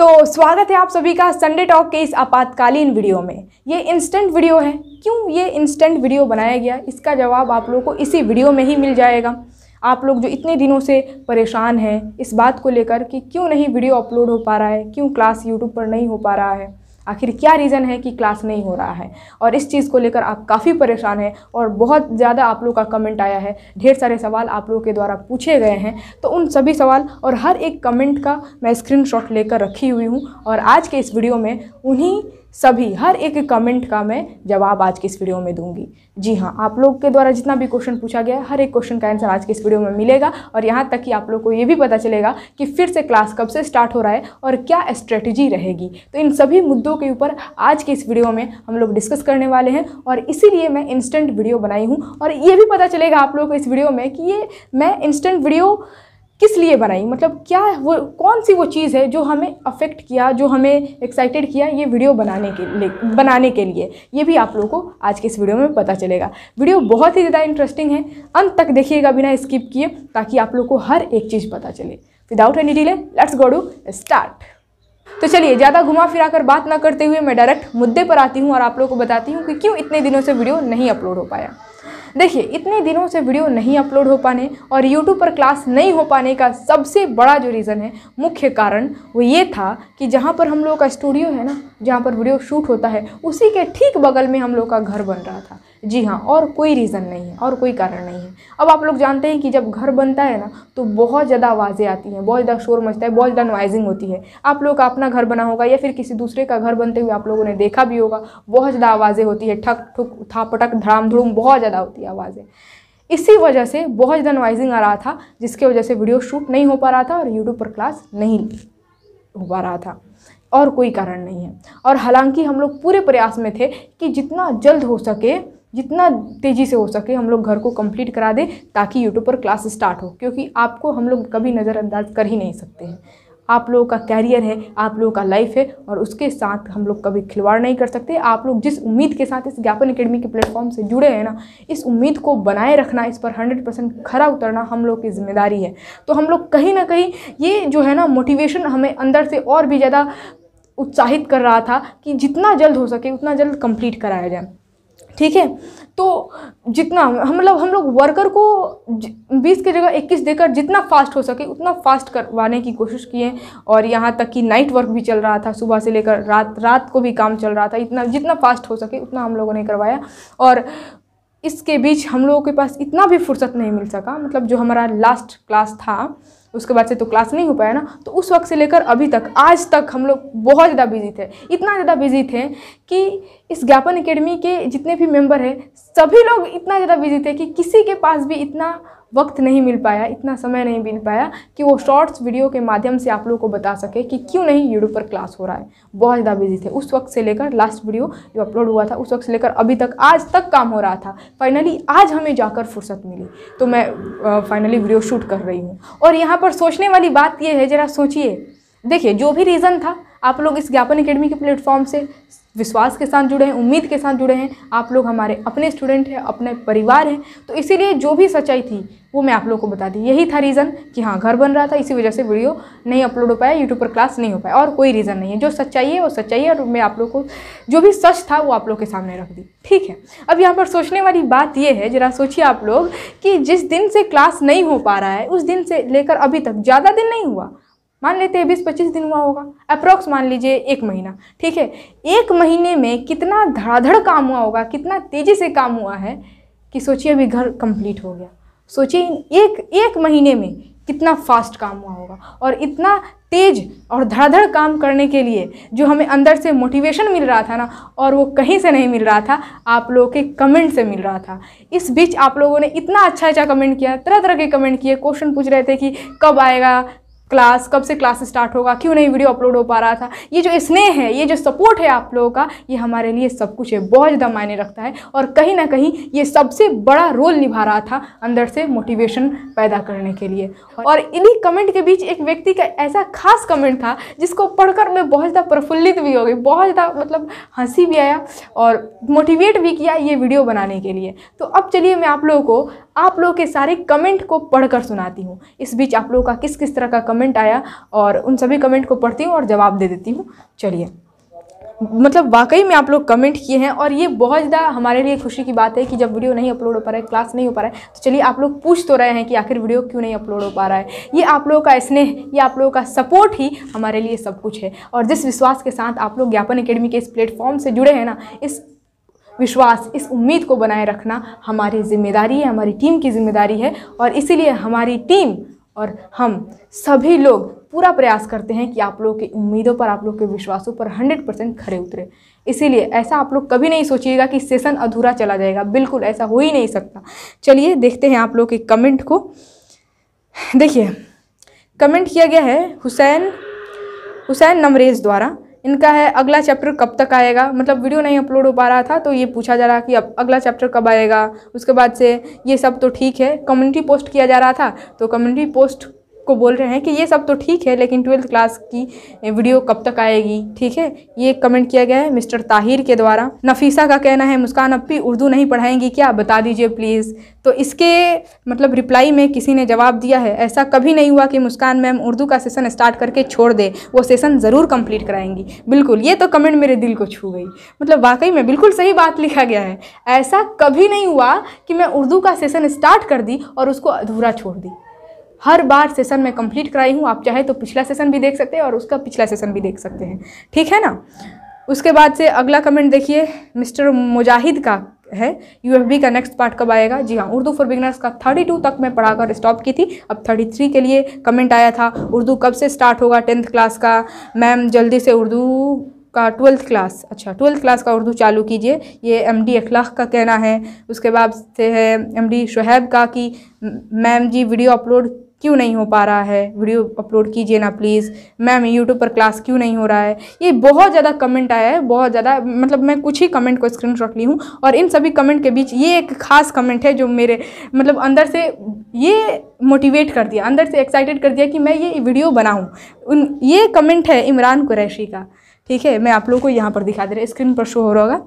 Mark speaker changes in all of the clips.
Speaker 1: तो स्वागत है आप सभी का संडे टॉक के इस आपातकालीन वीडियो में ये इंस्टेंट वीडियो है क्यों ये इंस्टेंट वीडियो बनाया गया इसका जवाब आप लोगों को इसी वीडियो में ही मिल जाएगा आप लोग जो इतने दिनों से परेशान हैं इस बात को लेकर कि क्यों नहीं वीडियो अपलोड हो पा रहा है क्यों क्लास यूट्यूब पर नहीं हो पा रहा है आखिर क्या रीज़न है कि क्लास नहीं हो रहा है और इस चीज़ को लेकर आप काफ़ी परेशान हैं और बहुत ज़्यादा आप लोग का कमेंट आया है ढेर सारे सवाल आप लोगों के द्वारा पूछे गए हैं तो उन सभी सवाल और हर एक कमेंट का मैं स्क्रीनशॉट लेकर रखी हुई हूँ और आज के इस वीडियो में उन्हीं सभी हर एक कमेंट का मैं जवाब आज की इस वीडियो में दूंगी जी हाँ आप लोग के द्वारा जितना भी क्वेश्चन पूछा गया हर एक क्वेश्चन का आंसर आज की इस वीडियो में मिलेगा और यहाँ तक कि आप लोग को ये भी पता चलेगा कि फिर से क्लास कब से स्टार्ट हो रहा है और क्या स्ट्रेटजी रहेगी तो इन सभी मुद्दों के ऊपर आज के इस वीडियो में हम लोग डिस्कस करने वाले हैं और इसीलिए मैं इंस्टेंट वीडियो बनाई हूँ और ये भी पता चलेगा आप लोग को इस वीडियो में कि ये मैं इंस्टेंट वीडियो किस लिए बनाई मतलब क्या वो कौन सी वो चीज़ है जो हमें अफेक्ट किया जो हमें एक्साइटेड किया ये वीडियो बनाने के लिए बनाने के लिए ये भी आप लोगों को आज के इस वीडियो में पता चलेगा वीडियो बहुत ही ज़्यादा इंटरेस्टिंग है अंत तक देखिएगा बिना स्किप किए ताकि आप लोग को हर एक चीज़ पता चले without any delay let's go do start तो चलिए ज़्यादा घुमा फिरा कर बात ना करते हुए मैं डायरेक्ट मुद्दे पर आती हूँ और आप लोगों को बताती हूँ कि क्यों इतने दिनों से वीडियो नहीं अपलोड हो पाया देखिए इतने दिनों से वीडियो नहीं अपलोड हो पाने और यूट्यूब पर क्लास नहीं हो पाने का सबसे बड़ा जो रीज़न है मुख्य कारण वो ये था कि जहाँ पर हम लोगों का स्टूडियो है ना जहाँ पर वीडियो शूट होता है उसी के ठीक बगल में हम लोग का घर बन रहा था जी हाँ और कोई रीज़न नहीं है और कोई कारण नहीं है अब आप लोग जानते हैं कि जब घर बनता है ना तो बहुत ज़्यादा आवाज़ें आती हैं बहुत ज़्यादा शोर मचता है बहुत ज़्यादा नॉइजिंग होती है आप लोग का अपना घर बना होगा या फिर किसी दूसरे का घर बनते हुए आप लोगों ने देखा भी होगा बहुत ज़्यादा आवाज़ें होती है ठक ठुक थापटक धड़ाम धड़ूम बहुत ज़्यादा होती है आवाज़ें इसी वजह से बहुत ज़्यादा नॉइजिंग आ रहा था जिसके वजह से वीडियो शूट नहीं हो पा रहा था और यूट्यूब पर क्लास नहीं हो पा रहा था और कोई कारण नहीं है और हालांकि हम लोग पूरे प्रयास में थे कि जितना जल्द हो सके जितना तेज़ी से हो सके हम लोग घर को कंप्लीट करा दें ताकि यूट्यूब पर क्लास स्टार्ट हो क्योंकि आपको हम लोग कभी नज़रअंदाज कर ही नहीं सकते हैं आप लोगों का कैरियर है आप लोगों का लाइफ है और उसके साथ हम लोग कभी खिलवाड़ नहीं कर सकते आप लोग जिस उम्मीद के साथ इस ज्ञापन अकेडमी के प्लेटफॉर्म से जुड़े हैं ना इस उम्मीद को बनाए रखना इस पर हंड्रेड परसेंट खरा उतरना हम लोग की जिम्मेदारी है तो हम लोग कहीं ना कहीं ये जो है ना मोटिवेशन हमें अंदर से और भी ज़्यादा उत्साहित कर रहा था कि जितना जल्द हो सके उतना जल्द कंप्लीट कराया जाए ठीक है तो जितना हम मतलब हम लोग वर्कर को बीस की जगह इक्कीस देकर जितना फास्ट हो सके उतना फास्ट करवाने की कोशिश किए और यहाँ तक कि नाइट वर्क भी चल रहा था सुबह से लेकर रात रात को भी काम चल रहा था इतना जितना फास्ट हो सके उतना हम लोगों ने करवाया और इसके बीच हम लोगों के पास इतना भी फुर्सत नहीं मिल सका मतलब जो हमारा लास्ट क्लास था उसके बाद से तो क्लास नहीं हो पाया ना तो उस वक्त से लेकर अभी तक आज तक हम लोग बहुत ज़्यादा बिजी थे इतना ज़्यादा बिजी थे कि इस ज्ञापन एकेडमी के जितने भी मेंबर हैं सभी लोग इतना ज़्यादा बिजी थे कि किसी के पास भी इतना वक्त नहीं मिल पाया इतना समय नहीं मिल पाया कि वो शॉर्ट्स वीडियो के माध्यम से आप लोगों को बता सके कि क्यों नहीं यूट्यूब पर क्लास हो रहा है बहुत ज़्यादा बिजी थे उस वक्त से लेकर लास्ट वीडियो जो अपलोड हुआ था उस वक्त से लेकर अभी तक आज तक काम हो रहा था फाइनली आज हमें जाकर फुर्सत मिली तो मैं फाइनली वीडियो शूट कर रही हूँ और यहाँ पर सोचने वाली बात यह है ज़रा सोचिए देखिए जो भी रीज़न था आप लोग इस ज्ञापन अकेडमी के प्लेटफॉर्म से विश्वास के साथ जुड़े हैं उम्मीद के साथ जुड़े हैं आप लोग हमारे अपने स्टूडेंट हैं अपने परिवार हैं तो इसीलिए जो भी सच्चाई थी वो मैं आप लोग को बता दी यही था रीज़न कि हाँ घर बन रहा था इसी वजह से वीडियो नहीं अपलोड हो पाया यूट्यूब पर क्लास नहीं हो पाया और कोई रीज़न नहीं है जो सच्चाई है वो सच्चाई है और मैं आप लोग को जो भी सच था वो आप लोग के सामने रख दी ठीक है अब यहाँ पर सोचने वाली बात ये है ज़रा सोचिए आप लोग कि जिस दिन से क्लास नहीं हो पा रहा है उस दिन से लेकर अभी तक ज़्यादा दिन नहीं हुआ मान लेते हैं बीस पच्चीस दिन हुआ होगा अप्रॉक्स मान लीजिए एक महीना ठीक है एक महीने में कितना धड़ाधड़ काम हुआ होगा कितना तेज़ी से काम हुआ है कि सोचिए अभी घर कंप्लीट हो गया सोचिए एक एक महीने में कितना फास्ट काम हुआ होगा और इतना तेज और धड़ाधड़ काम करने के लिए जो हमें अंदर से मोटिवेशन मिल रहा था ना और वो कहीं से नहीं मिल रहा था आप लोगों के कमेंट से मिल रहा था इस बीच आप लोगों ने इतना अच्छा अच्छा कमेंट किया तरह तरह के कमेंट किए क्वेश्चन पूछ रहे थे कि कब आएगा क्लास कब से क्लास स्टार्ट होगा क्यों नहीं वीडियो अपलोड हो पा रहा था ये जो स्नेह है ये जो सपोर्ट है आप लोगों का ये हमारे लिए सब कुछ है बहुत ज़्यादा मायने रखता है और कहीं ना कहीं ये सबसे बड़ा रोल निभा रहा था अंदर से मोटिवेशन पैदा करने के लिए और इन्हीं कमेंट के बीच एक व्यक्ति का ऐसा खास कमेंट था जिसको पढ़कर मैं बहुत ज़्यादा प्रफुल्लित भी हो गई बहुत ज़्यादा मतलब हंसी भी आया और मोटिवेट भी किया ये वीडियो बनाने के लिए तो अब चलिए मैं आप लोगों को आप लोगों के सारे कमेंट को पढ़कर सुनाती हूँ इस बीच आप लोगों का किस किस तरह का कमेंट कमेंट आया और उन सभी कमेंट को पढ़ती हूँ और जवाब दे देती हूँ चलिए मतलब वाकई में आप लोग कमेंट किए हैं और ये बहुत ज़्यादा हमारे लिए खुशी की बात है कि जब वीडियो नहीं अपलोड हो पा रहा है क्लास नहीं हो पा रहा है तो चलिए आप लोग पूछ तो रहे हैं कि आखिर वीडियो क्यों नहीं अपलोड हो पा रहा है ये आप लोगों का स्नेह ये आप लोगों का सपोर्ट ही हमारे लिए सब कुछ है और जिस विश्वास के साथ आप लोग ज्ञापन अकेडमी के इस प्लेटफॉर्म से जुड़े हैं ना इस विश्वास इस उम्मीद को बनाए रखना हमारी जिम्मेदारी है हमारी टीम की जिम्मेदारी है और इसीलिए हमारी टीम और हम सभी लोग पूरा प्रयास करते हैं कि आप लोग की उम्मीदों पर आप लोग के विश्वासों पर 100 परसेंट खड़े उतरे इसीलिए ऐसा आप लोग कभी नहीं सोचिएगा कि सेशन अधूरा चला जाएगा बिल्कुल ऐसा हो ही नहीं सकता चलिए देखते हैं आप लोग के कमेंट को देखिए कमेंट किया गया है हुसैन हुसैन नमरेज द्वारा इनका है अगला चैप्टर कब तक आएगा मतलब वीडियो नहीं अपलोड हो पा रहा था तो ये पूछा जा रहा कि अब अगला चैप्टर कब आएगा उसके बाद से ये सब तो ठीक है कम्युनिटी पोस्ट किया जा रहा था तो कम्युनिटी पोस्ट को बोल रहे हैं कि ये सब तो ठीक है लेकिन ट्वेल्थ क्लास की वीडियो कब तक आएगी ठीक है ये कमेंट किया गया है मिस्टर ताहिर के द्वारा नफीसा का कहना है मुस्कान अपी उर्दू नहीं पढ़ाएंगी क्या बता दीजिए प्लीज़ तो इसके मतलब रिप्लाई में किसी ने जवाब दिया है ऐसा कभी नहीं हुआ कि मुस्कान मैम उर्दू का सेसन स्टार्ट करके छोड़ दे वो सेसन ज़रूर कम्प्लीट कराएंगी बिल्कुल ये तो कमेंट मेरे दिल को छू गई मतलब वाकई में बिल्कुल सही बात लिखा गया है ऐसा कभी नहीं हुआ कि मैं उर्दू का सेसन स्टार्ट कर दी और उसको अधूरा छोड़ दी हर बार सेशन में कंप्लीट कराई हूँ आप चाहे तो पिछला सेशन भी देख सकते हैं और उसका पिछला सेशन भी देख सकते हैं ठीक है ना उसके बाद से अगला कमेंट देखिए मिस्टर मुजाहिद का है यू का नेक्स्ट पार्ट कब आएगा जी हाँ उर्दू फॉर बिगनर्स का 32 तक मैं पढ़ाकर स्टॉप की थी अब 33 के लिए कमेंट आया था उर्दू कब से स्टार्ट होगा टेंथ क्लास का मैम जल्दी से उर्दू का ट्वेल्थ क्लास अच्छा ट्वेल्थ क्लास का उर्दू चालू कीजिए ये एम डी अखलाक का कहना है उसके बाद से है एम डी शुहैब का कि मैम जी वीडियो अपलोड क्यों नहीं हो पा रहा है वीडियो अपलोड कीजिए ना प्लीज़ मैम यूट्यूब पर क्लास क्यों नहीं हो रहा है ये बहुत ज़्यादा कमेंट आया है बहुत ज़्यादा मतलब मैं कुछ ही कमेंट को स्क्रीन रख ली हूँ और इन सभी कमेंट के बीच ये एक खास कमेंट है जो मेरे मतलब अंदर से ये मोटिवेट कर दिया अंदर से एक्साइटेड कर दिया कि मैं ये वीडियो बनाऊँ उन ये कमेंट है इमरान कुरैशी का ठीक है मैं आप लोगों को यहाँ पर दिखा दे रहा स्क्रीन पर शो हो रहा होगा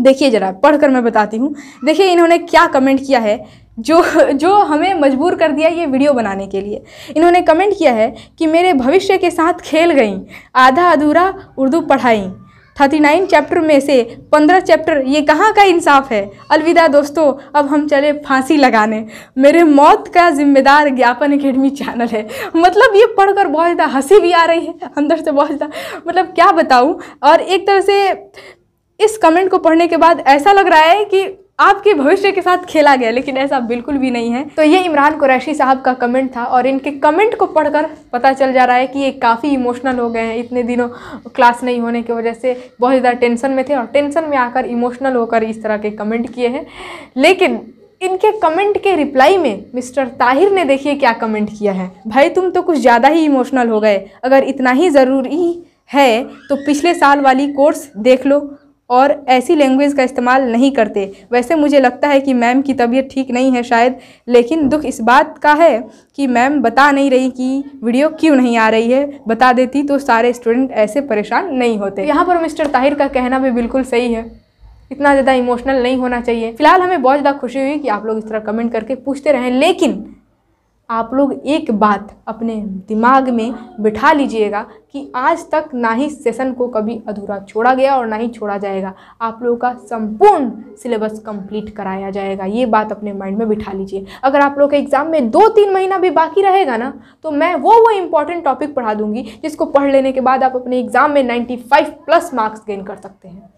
Speaker 1: देखिए ज़रा पढ़कर मैं बताती हूँ देखिए इन्होंने क्या कमेंट किया है जो जो हमें मजबूर कर दिया ये वीडियो बनाने के लिए इन्होंने कमेंट किया है कि मेरे भविष्य के साथ खेल गईं आधा अधूरा उर्दू पढ़ाई थर्टी नाइन चैप्टर में से पंद्रह चैप्टर ये कहाँ का इंसाफ है अलविदा दोस्तों अब हम चले फांसी लगाने मेरे मौत का जिम्मेदार ज्ञापन अकेडमी चैनल है मतलब ये पढ़कर बहुत ज़्यादा हंसी भी आ रही है अंदर से बहुत ज़्यादा मतलब क्या बताऊँ और एक तरह से इस कमेंट को पढ़ने के बाद ऐसा लग रहा है कि आपके भविष्य के साथ खेला गया लेकिन ऐसा बिल्कुल भी नहीं है तो ये इमरान कुरैशी साहब का कमेंट था और इनके कमेंट को पढ़कर पता चल जा रहा है कि ये काफ़ी इमोशनल हो गए हैं इतने दिनों क्लास नहीं होने की वजह से बहुत ज़्यादा टेंशन में थे और टेंशन में आकर इमोशनल होकर इस तरह के कमेंट किए हैं लेकिन इनके कमेंट के रिप्लाई में मिस्टर ताहिर ने देखिए क्या कमेंट किया है भाई तुम तो कुछ ज़्यादा ही इमोशनल हो गए अगर इतना ही ज़रूरी है तो पिछले साल वाली कोर्स देख लो और ऐसी लैंग्वेज का इस्तेमाल नहीं करते वैसे मुझे लगता है कि मैम की तबीयत ठीक नहीं है शायद लेकिन दुख इस बात का है कि मैम बता नहीं रही कि वीडियो क्यों नहीं आ रही है बता देती तो सारे स्टूडेंट ऐसे परेशान नहीं होते तो यहाँ पर मिस्टर ताहिर का कहना भी बिल्कुल सही है इतना ज़्यादा इमोशनल नहीं होना चाहिए फिलहाल हमें बहुत ज़्यादा खुशी हुई कि आप लोग इस तरह कमेंट करके पूछते रहें लेकिन आप लोग एक बात अपने दिमाग में बिठा लीजिएगा कि आज तक ना ही सेशन को कभी अधूरा छोड़ा गया और ना ही छोड़ा जाएगा आप लोगों का संपूर्ण सिलेबस कंप्लीट कराया जाएगा ये बात अपने माइंड में बिठा लीजिए अगर आप लोग के एग्ज़ाम में दो तीन महीना भी बाकी रहेगा ना तो मैं वो वो इम्पॉर्टेंट टॉपिक पढ़ा दूंगी जिसको पढ़ लेने के बाद आप अपने एग्ज़ाम में नाइन्टी प्लस मार्क्स गेन कर सकते हैं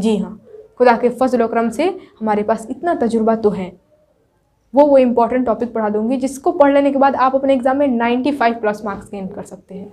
Speaker 1: जी हाँ खुदा के फजल करम से हमारे पास इतना तजुर्बा तो है वो वो इंपॉर्टेंट टॉपिक पढ़ा दूंगी जिसको पढ़ लेने के बाद आप अपने एग्ज़ाम में 95 प्लस मार्क्स गेन कर सकते हैं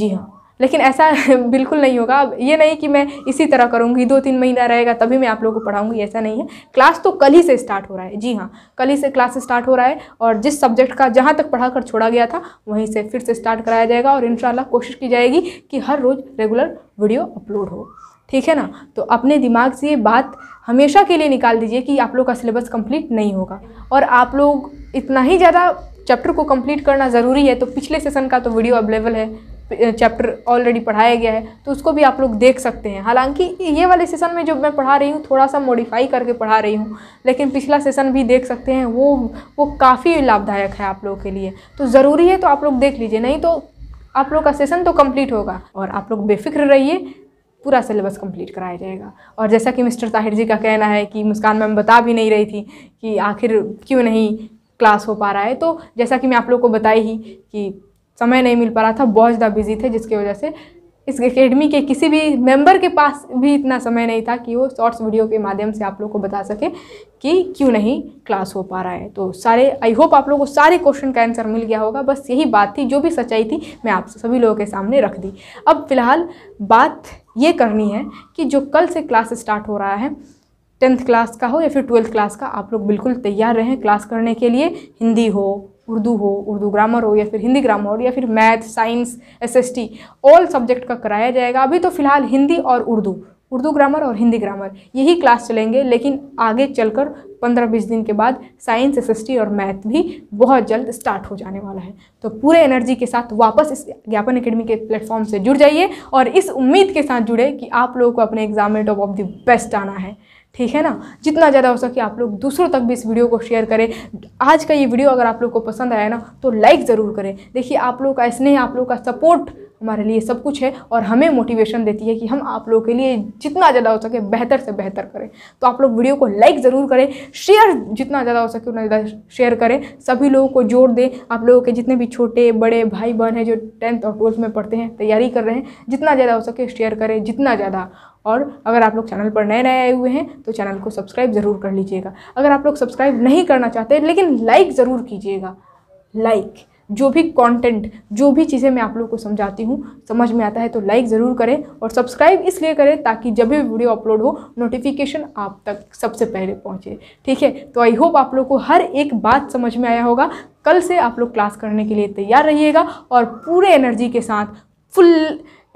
Speaker 1: जी हाँ लेकिन ऐसा बिल्कुल नहीं होगा अब ये नहीं कि मैं इसी तरह करूँगी दो तीन महीना रहेगा तभी मैं आप लोगों को पढ़ाऊँगी ऐसा नहीं है क्लास तो कल ही से स्टार्ट हो रहा है जी हाँ कल ही से क्लास स्टार्ट हो रहा है और जिस सब्जेक्ट का जहाँ तक पढ़ा कर छोड़ा गया था वहीं से फिर से स्टार्ट कराया जाएगा और इन कोशिश की जाएगी कि हर रोज़ रेगुलर वीडियो अपलोड हो ठीक है ना तो अपने दिमाग से ये बात हमेशा के लिए निकाल दीजिए कि आप लोग का सिलेबस कंप्लीट नहीं होगा और आप लोग इतना ही ज़्यादा चैप्टर को कंप्लीट करना ज़रूरी है तो पिछले सेशन का तो वीडियो अवेलेबल है चैप्टर ऑलरेडी पढ़ाया गया है तो उसको भी आप लोग देख सकते हैं हालांकि ये वाले सेशन में जो मैं पढ़ा रही हूँ थोड़ा सा मॉडिफाई करके पढ़ा रही हूँ लेकिन पिछला सेशन भी देख सकते हैं वो वो काफ़ी लाभदायक है आप लोगों के लिए तो ज़रूरी है तो आप लोग देख लीजिए नहीं तो आप लोग का सेशन तो कंप्लीट होगा और आप लोग बेफिक्र रहिए पूरा सिलेबस कंप्लीट कराया जाएगा और जैसा कि मिस्टर ताहिर जी का कहना है कि मुस्कान मैम बता भी नहीं रही थी कि आखिर क्यों नहीं क्लास हो पा रहा है तो जैसा कि मैं आप लोग को बताई ही कि समय नहीं मिल पा रहा था बहुत ज़्यादा बिजी थे जिसकी वजह से इस एकेडमी के किसी भी मेंबर के पास भी इतना समय नहीं था कि वो शॉर्ट्स वीडियो के माध्यम से आप लोग को बता सके कि क्यों नहीं क्लास हो पा रहा है तो सारे आई होप आप लोगों को सारे क्वेश्चन का आंसर मिल गया होगा बस यही बात थी जो भी सच्चाई थी मैं आप सभी लोगों के सामने रख दी अब फिलहाल बात ये करनी है कि जो कल से क्लास स्टार्ट हो रहा है टेंथ क्लास का हो या फिर ट्वेल्थ क्लास का आप लोग बिल्कुल तैयार रहें क्लास करने के लिए हिंदी हो उर्दू हो उर्दू ग्रामर हो या फिर हिंदी ग्रामर हो या फिर math science SST all subject का कराया जाएगा अभी तो फ़िलहाल हिंदी और उर्दू उर्दू ग्रामर और हिंदी ग्रामर यही क्लास चलेंगे लेकिन आगे चलकर पंद्रह बीस दिन के बाद साइंस एस और मैथ भी बहुत जल्द स्टार्ट हो जाने वाला है तो पूरे एनर्जी के साथ वापस इस ज्ञापन अकेडमी के प्लेटफॉर्म से जुड़ जाइए और इस उम्मीद के साथ जुड़े कि आप लोगों को अपने एग्जाम में टॉप ऑफ द बेस्ट आना है ठीक है ना जितना ज़्यादा हो सके आप लोग दूसरों तक भी इस वीडियो को शेयर करें आज का ये वीडियो अगर आप लोग को पसंद आया ना तो लाइक ज़रूर करें देखिए आप लोग का स्नेह आप लोग का सपोर्ट हमारे लिए सब कुछ है और हमें मोटिवेशन देती है कि हम आप लोगों के लिए जितना ज़्यादा हो सके बेहतर से बेहतर करें तो आप लोग वीडियो को लाइक ज़रूर करें शेयर जितना ज़्यादा हो सके उतना ज़्यादा शेयर करें सभी लोगों को जोड़ दें आप लोगों के जितने भी छोटे बड़े भाई बहन हैं जो टेंथ और ट्वेल्थ में पढ़ते हैं तैयारी कर रहे हैं जितना ज़्यादा हो सके शेयर करें जितना ज़्यादा और अगर आप लोग चैनल पर नए नए आए हुए हैं तो चैनल को सब्सक्राइब ज़रूर कर लीजिएगा अगर आप लोग सब्सक्राइब नहीं करना चाहते लेकिन लाइक ज़रूर कीजिएगा लाइक जो भी कंटेंट जो भी चीज़ें मैं आप लोग को समझाती हूँ समझ में आता है तो लाइक ज़रूर करें और सब्सक्राइब इसलिए करें ताकि जब भी वीडियो अपलोड हो नोटिफिकेशन आप तक सबसे पहले पहुँचे ठीक है तो आई होप आप लोग को हर एक बात समझ में आया होगा कल से आप लोग क्लास करने के लिए तैयार रहिएगा और पूरे एनर्जी के साथ फुल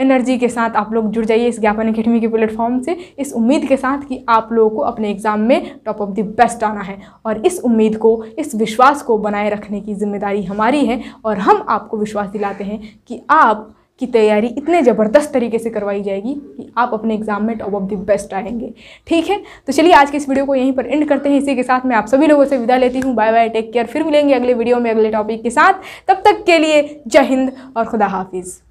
Speaker 1: एनर्जी के साथ आप लोग जुड़ जाइए इस ज्ञापन अकेडमी के प्लेटफॉर्म से इस उम्मीद के साथ कि आप लोगों को अपने एग्ज़ाम में टॉप ऑफ द बेस्ट आना है और इस उम्मीद को इस विश्वास को बनाए रखने की जिम्मेदारी हमारी है और हम आपको विश्वास दिलाते हैं कि आप की तैयारी इतने ज़बरदस्त तरीके से करवाई जाएगी कि आप अपने एग्ज़ाम में टॉप ऑफ द बेस्ट आएंगे ठीक है तो चलिए आज के इस वीडियो को यहीं पर एंड करते हैं इसी के साथ मैं आप सभी लोगों से विदा लेती हूँ बाय बाय टेक केयर फिर मिलेंगे अगले वीडियो में अगले टॉपिक के साथ तब तक के लिए जय हिंद और खुदा हाफिज़